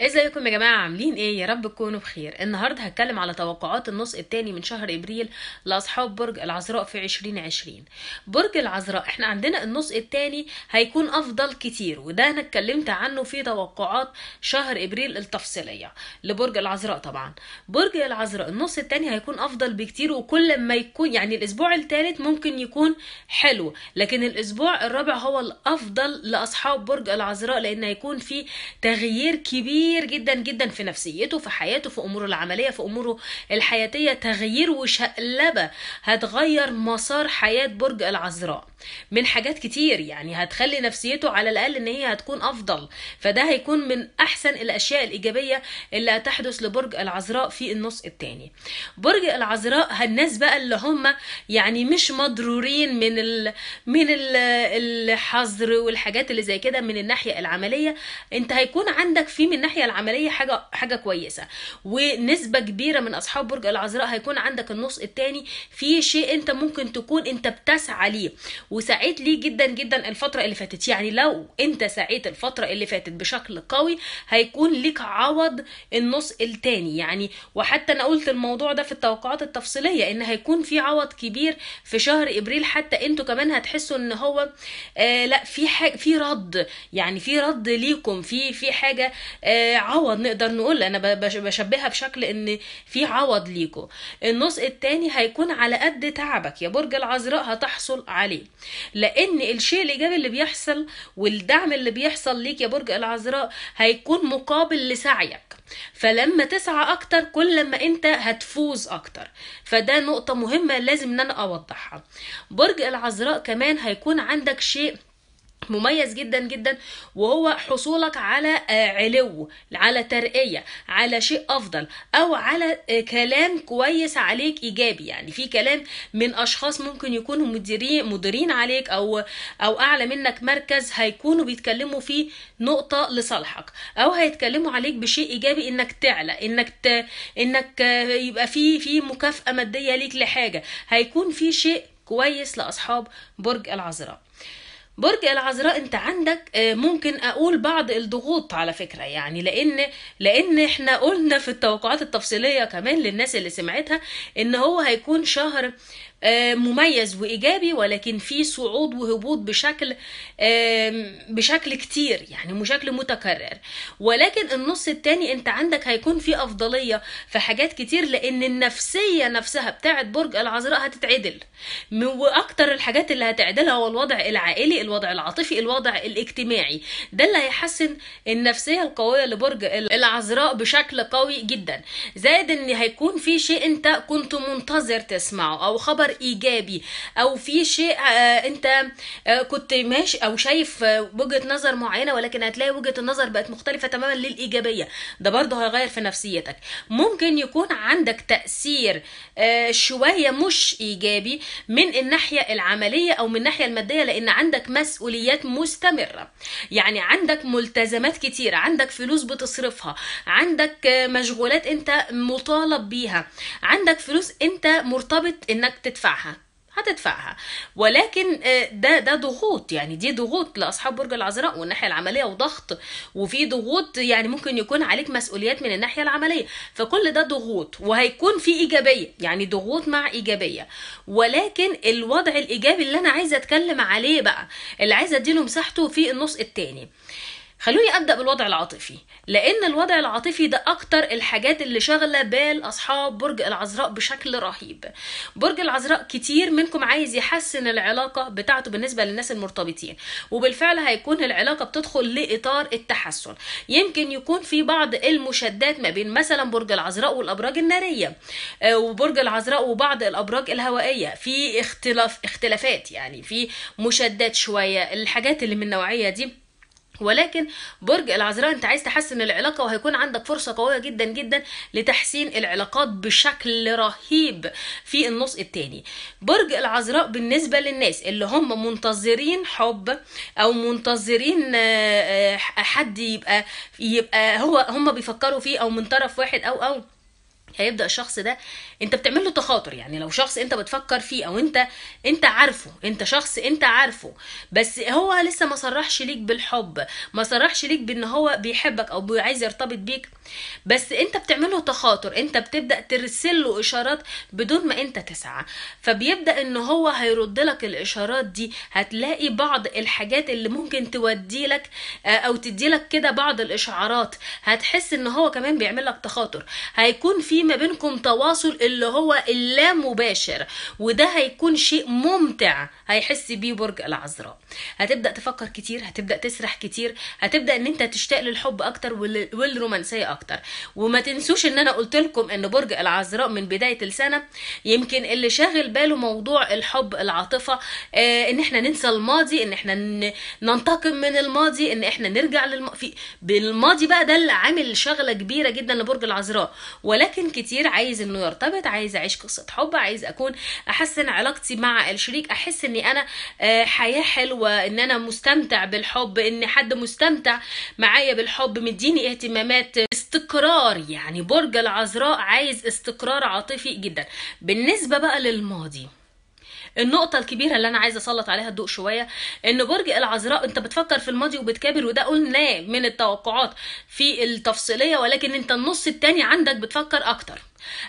ازيكم يا جماعه عاملين ايه يا رب تكونوا بخير النهارده هتكلم على توقعات النص الثاني من شهر ابريل لاصحاب برج العذراء في 2020 برج العذراء احنا عندنا النص الثاني هيكون افضل كتير وده انا اتكلمت عنه في توقعات شهر ابريل التفصيليه لبرج العذراء طبعا برج العذراء النص الثاني هيكون افضل بكتير وكل ما يكون يعني الاسبوع الثالث ممكن يكون حلو لكن الاسبوع الرابع هو الافضل لاصحاب برج العذراء لان هيكون في تغيير كبير كبير جدا جدا في نفسيته في حياته في اموره العمليه في اموره الحياتيه تغيير وشقلبه هتغير مسار حياه برج العذراء من حاجات كتير يعني هتخلي نفسيته على الاقل ان هي هتكون افضل فده هيكون من احسن الاشياء الايجابيه اللي هتحدث لبرج العذراء في النص الثاني برج العذراء الناس بقى اللي هم يعني مش مضرورين من الـ من الـ الحظر والحاجات اللي زي كده من الناحيه العمليه انت هيكون عندك في من الناحيه العمليه حاجه حاجه كويسه ونسبه كبيره من اصحاب برج العذراء هيكون عندك النص الثاني في شيء انت ممكن تكون انت بتسعى ليه وسعيت ليه جدا جدا الفتره اللي فاتت يعني لو انت سعيت الفتره اللي فاتت بشكل قوي هيكون ليك عوض النص التاني يعني وحتى انا قلت الموضوع ده في التوقعات التفصيليه ان هيكون في عوض كبير في شهر ابريل حتى انتوا كمان هتحسوا ان هو آه لا في حاجه في رد يعني في رد ليكم في في حاجه آه عوض نقدر نقول انا بشبهها بشكل ان في عوض ليكم النص التاني هيكون على قد تعبك يا برج العذراء هتحصل عليه لان الشيء الايجابي اللي بيحصل والدعم اللي بيحصل ليك يا برج العذراء هيكون مقابل لسعيك فلما تسعى اكتر كل ما انت هتفوز اكتر فده نقطه مهمه لازم ان انا اوضحها برج العذراء كمان هيكون عندك شيء مميز جدا جدا وهو حصولك على آه، علو على ترقيه على شيء افضل او على آه، كلام كويس عليك ايجابي يعني في كلام من اشخاص ممكن يكونوا مديرين مديرين عليك او او اعلى منك مركز هيكونوا بيتكلموا في نقطه لصالحك او هيتكلموا عليك بشيء ايجابي انك تعلى انك ت... انك آه، يبقى في في مكافاه ماديه ليك لحاجه هيكون في شيء كويس لاصحاب برج العذراء برج العذراء انت عندك آه، ممكن اقول بعض الضغوط على فكره يعني لان لان احنا قلنا في التوقعات التفصيليه كمان للناس اللي سمعتها ان هو هيكون شهر آه، مميز وايجابي ولكن في صعود وهبوط بشكل آه، بشكل كتير يعني بشكل متكرر ولكن النص التاني انت عندك هيكون في افضليه في حاجات كتير لان النفسيه نفسها بتاعت برج العذراء هتتعدل واكتر الحاجات اللي هتعدلها هو الوضع العائلي الوضع العاطفي الوضع الاجتماعي ده اللي هيحسن النفسيه القويه لبرج العذراء بشكل قوي جدا زائد ان هيكون في شيء انت كنت منتظر تسمعه او خبر ايجابي او في شيء آه، انت آه، كنت ماشي او شايف آه، وجهه نظر معينه ولكن هتلاقي وجهه النظر بقت مختلفه تماما للايجابيه ده برضه هيغير في نفسيتك ممكن يكون عندك تاثير شويه مش ايجابي من الناحيه العمليه او من الناحيه الماديه لان عندك مسؤوليات مستمره يعني عندك ملتزمات كتير عندك فلوس بتصرفها عندك مشغولات انت مطالب بيها عندك فلوس انت مرتبط انك تت هتدفعها هتدفعها ولكن آه، ده ده ضغوط يعني دي ضغوط لاصحاب برج العذراء والناحيه العمليه وضغط وفي ضغوط يعني ممكن يكون عليك مسؤوليات من الناحيه العمليه فكل ده ضغوط وهيكون في ايجابيه يعني ضغوط مع ايجابيه ولكن الوضع الايجابي اللي انا عايزه اتكلم عليه بقى اللي عايزه اديله مساحته في النص الثاني خلوني ابدا بالوضع العاطفي لان الوضع العاطفي ده اكتر الحاجات اللي شاغله بال اصحاب برج العذراء بشكل رهيب برج العذراء كتير منكم عايز يحسن العلاقه بتاعته بالنسبه للناس المرتبطين وبالفعل هيكون العلاقه بتدخل لاطار التحسن يمكن يكون في بعض المشادات ما بين مثلا برج العذراء والابراج الناريه آه، وبرج العذراء وبعض الابراج الهوائيه في اختلاف اختلافات يعني في مشادات شويه الحاجات اللي من النوعيه دي ولكن برج العذراء انت عايز تحسن العلاقه وهيكون عندك فرصه قويه جدا جدا لتحسين العلاقات بشكل رهيب في النص الثاني برج العذراء بالنسبه للناس اللي هم منتظرين حب او منتظرين آه، آه، حد يبقى يبقى هو هم بيفكروا فيه او من طرف واحد او او هيبدا الشخص ده انت بتعمل له تخاطر يعني لو شخص انت بتفكر فيه او انت انت عارفه انت شخص انت عارفه بس هو لسه ما صرحش ليك بالحب ما صرحش ليك بان هو بيحبك او عايز يرتبط بيك بس انت بتعمل له تخاطر انت بتبدا ترسل له اشارات بدون ما انت تسعى فبيبدا ان هو هيرد لك الاشارات دي هتلاقي بعض الحاجات اللي ممكن تودي لك آه، او تدي لك كده بعض الاشعارات هتحس ان هو كمان بيعمل لك تخاطر هيكون في ما بينكم تواصل اللي هو اللا مباشر وده هيكون شيء ممتع هيحس بيه برج العذراء هتبدا تفكر كتير هتبدا تسرح كتير هتبدا ان انت تشتاق للحب اكتر والرومانسيه اكتر وما تنسوش ان انا قلت لكم ان برج العذراء من بدايه السنه يمكن اللي شاغل باله موضوع الحب العاطفه آه ان احنا ننسى الماضي ان احنا ننتقم من الماضي ان احنا نرجع للماضي بالماضي بقى ده اللي عامل شغله كبيره جدا لبرج العذراء ولكن كتير عايز انه يرتبط عايز اعيش قصه حب عايز اكون احسن علاقتي مع الشريك احس اني انا آه، حياه حلوه ان انا مستمتع بالحب ان حد مستمتع معايا بالحب مديني اهتمامات آه، استقرار يعني برج العذراء عايز استقرار عاطفي جدا بالنسبه بقى للماضي النقطه الكبيره اللي انا عايزه اسلط عليها الضوء شويه ان برج العذراء انت بتفكر في الماضي وبتكابر وده قلناه من التوقعات في التفصيليه ولكن انت النص التاني عندك بتفكر اكتر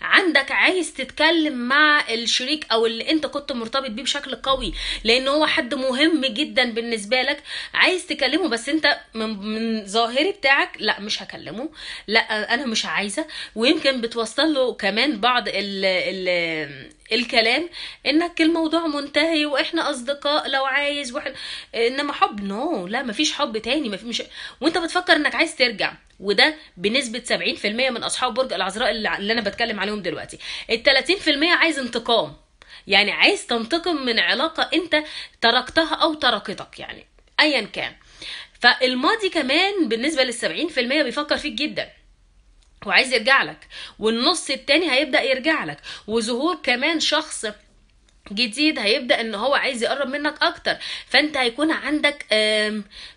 عندك عايز تتكلم مع الشريك او اللي انت كنت مرتبط بيه بشكل قوي لان هو حد مهم جدا بالنسبه لك عايز تكلمه بس انت من, من ظاهري بتاعك لا مش هكلمه لا انا مش عايزه ويمكن بتوصل له كمان بعض ال ال الكلام انك الموضوع منتهي واحنا اصدقاء لو عايز واحنا انما حب نو لا مفيش حب تاني مفيش مش... وانت بتفكر انك عايز ترجع وده بنسبه 70% من اصحاب برج العذراء اللي انا بتكلم عليهم دلوقتي ال 30% عايز انتقام يعني عايز تنتقم من علاقه انت تركتها او تركتك يعني ايا كان فالماضي كمان بالنسبه لل 70% بيفكر فيك جدا وعايز يرجع لك والنص التاني هيبدا يرجع لك وظهور كمان شخص جديد هيبدا ان هو عايز يقرب منك اكتر فانت هيكون عندك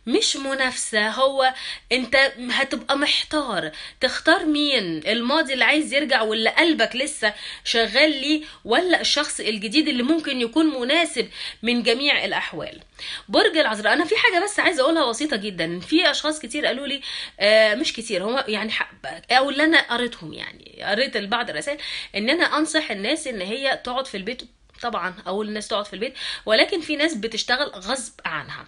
مش منافسه هو انت هتبقى محتار تختار مين الماضي اللي عايز يرجع واللي قلبك لسه شغال ليه ولا الشخص الجديد اللي ممكن يكون مناسب من جميع الاحوال برج العذراء انا في حاجه بس عايزه اقولها بسيطه جدا في اشخاص كتير قالوا لي آه، مش كتير هم يعني او اللي انا قريتهم يعني قريت البعض الرسائل ان انا انصح الناس ان هي تقعد في البيت طبعا اقول الناس تقعد في البيت ولكن في ناس بتشتغل غصب عنها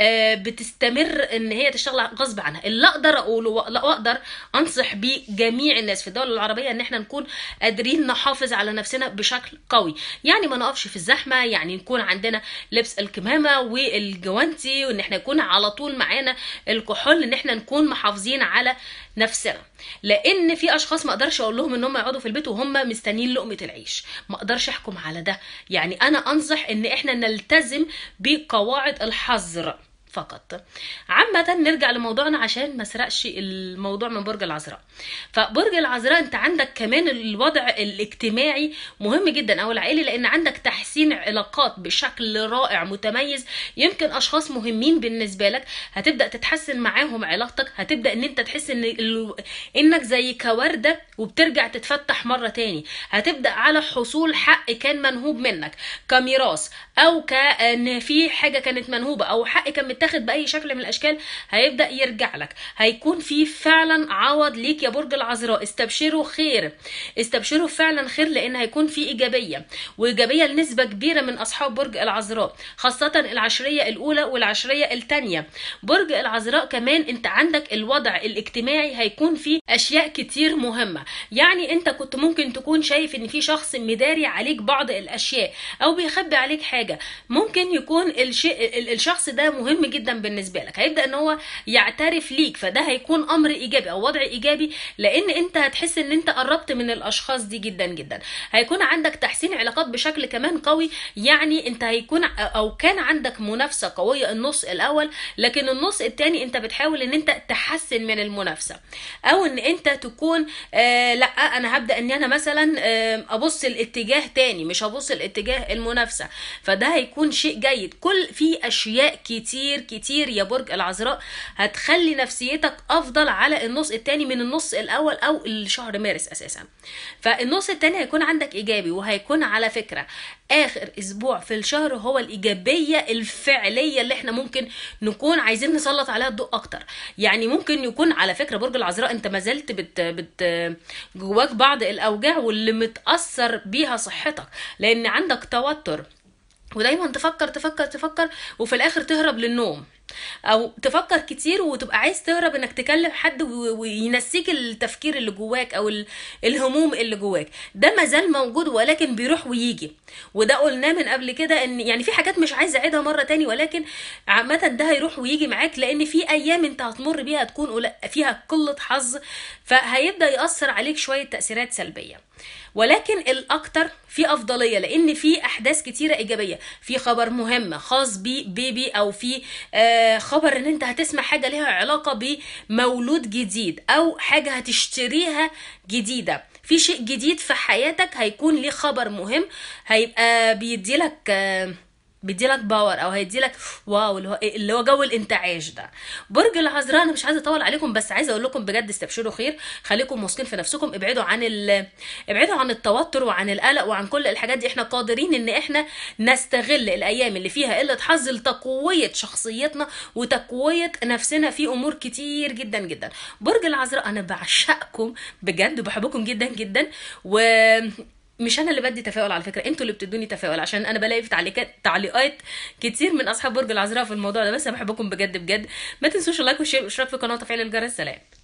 آه بتستمر ان هي تشتغل غصب عنها اللي اقدر اقوله واقدر انصح بيه جميع الناس في الدول العربيه ان احنا نكون قادرين نحافظ على نفسنا بشكل قوي يعني ما نقفش في الزحمه يعني نكون عندنا لبس الكمامه والجوانتي وان احنا يكون على طول معانا الكحول ان احنا نكون محافظين على نفسنا لان في اشخاص ما اقدرش اقول لهم ان هم يقعدوا في البيت وهم مستنيين لقمه العيش ما اقدرش احكم على ده يعني انا انصح ان احنا نلتزم بقواعد الحظر فقط عامة نرجع لموضوعنا عشان ما سرقش الموضوع من برج العذراء فبرج العذراء انت عندك كمان الوضع الاجتماعي مهم جدا او العائلي لان عندك تحسين علاقات بشكل رائع متميز يمكن اشخاص مهمين بالنسبة لك هتبدأ تتحسن معاهم علاقتك هتبدأ ان انت تحس ان ال... انك زي كوردة وبترجع تتفتح مرة تاني هتبدأ على حصول حق كان منهوب منك كميراث او كان في حاجه كانت منهوبه او حق كان متاخد باي شكل من الاشكال هيبدا يرجع لك هيكون في فعلا عوض ليك يا برج العذراء استبشروا خير استبشروا فعلا خير لان هيكون في ايجابيه وايجابيه لنسبه كبيره من اصحاب برج العذراء خاصه العشريه الاولى والعشريه الثانيه برج العذراء كمان انت عندك الوضع الاجتماعي هيكون فيه اشياء كتير مهمه يعني انت كنت ممكن تكون شايف ان في شخص مداري عليك بعض الاشياء او بيخبي عليك حاجه حاجه ممكن يكون الشيء الشخص ده مهم جدا بالنسبه لك هيبدا ان هو يعترف ليك فده هيكون امر ايجابي او وضع ايجابي لان انت هتحس ان انت قربت من الاشخاص دي جدا جدا هيكون عندك تحسين علاقات بشكل كمان قوي يعني انت هيكون او كان عندك منافسه قويه النص الاول لكن النص الثاني انت بتحاول ان انت تحسن من المنافسه او ان انت تكون آه لا انا هبدا ان انا مثلا آه ابص الاتجاه تاني مش هبص الاتجاه المنافسه فده فده هيكون شيء جيد كل في اشياء كتير كتير يا برج العذراء هتخلي نفسيتك افضل على النص الثاني من النص الاول او الشهر مارس اساسا فالنص الثاني هيكون عندك ايجابي وهيكون على فكره اخر اسبوع في الشهر هو الايجابيه الفعليه اللي احنا ممكن نكون عايزين نسلط عليها الضوء اكتر يعني ممكن يكون على فكره برج العذراء انت ما زلت بت, بت جواك بعض الاوجاع واللي متاثر بيها صحتك لان عندك توتر ودايما تفكر تفكر تفكر وفي الاخر تهرب للنوم او تفكر كتير وتبقى عايز تهرب انك تكلم حد وينسيك التفكير اللي جواك او الهموم اللي جواك ده مازال موجود ولكن بيروح ويجي وده قلناه من قبل كده ان يعني في حاجات مش عايزه اعيدها مره تاني ولكن عامه ده هيروح ويجي معاك لان في ايام انت هتمر بيها تكون فيها قله حظ فهيبدا ياثر عليك شويه تاثيرات سلبيه ولكن الاكتر في افضليه لان في احداث كتيره ايجابيه في خبر مهم خاص ببيبي او في آه، خبر ان انت هتسمع حاجه ليها علاقه بمولود جديد او حاجه هتشتريها جديده في شيء جديد في حياتك هيكون ليه خبر مهم هيبقى بيديلك آه، بيديلك باور او هيديلك واو اللي هو إيه، اللي هو جو الانتعاش ده برج العذراء انا مش عايزه اطول عليكم بس عايزه اقول لكم بجد استبشروا خير خليكم واثقين في نفسكم ابعدوا عن ال... ابعدوا عن التوتر وعن القلق وعن كل الحاجات دي احنا قادرين ان احنا نستغل الايام اللي فيها قله حظ لتقويه شخصيتنا وتقويه نفسنا في امور كتير جدا جدا برج العذراء انا بعشقكم بجد وبحبكم جدا جدا و مش انا اللي بدي تفاؤل على فكره انتوا اللي بتدوني تفاؤل عشان انا بلاقي في تعليقات تعليقات كتير من اصحاب برج العذراء في الموضوع ده بس انا بحبكم بجد بجد ما تنسوش اللايك والشير والاشتراك في القناه وتفعيل الجرس سلام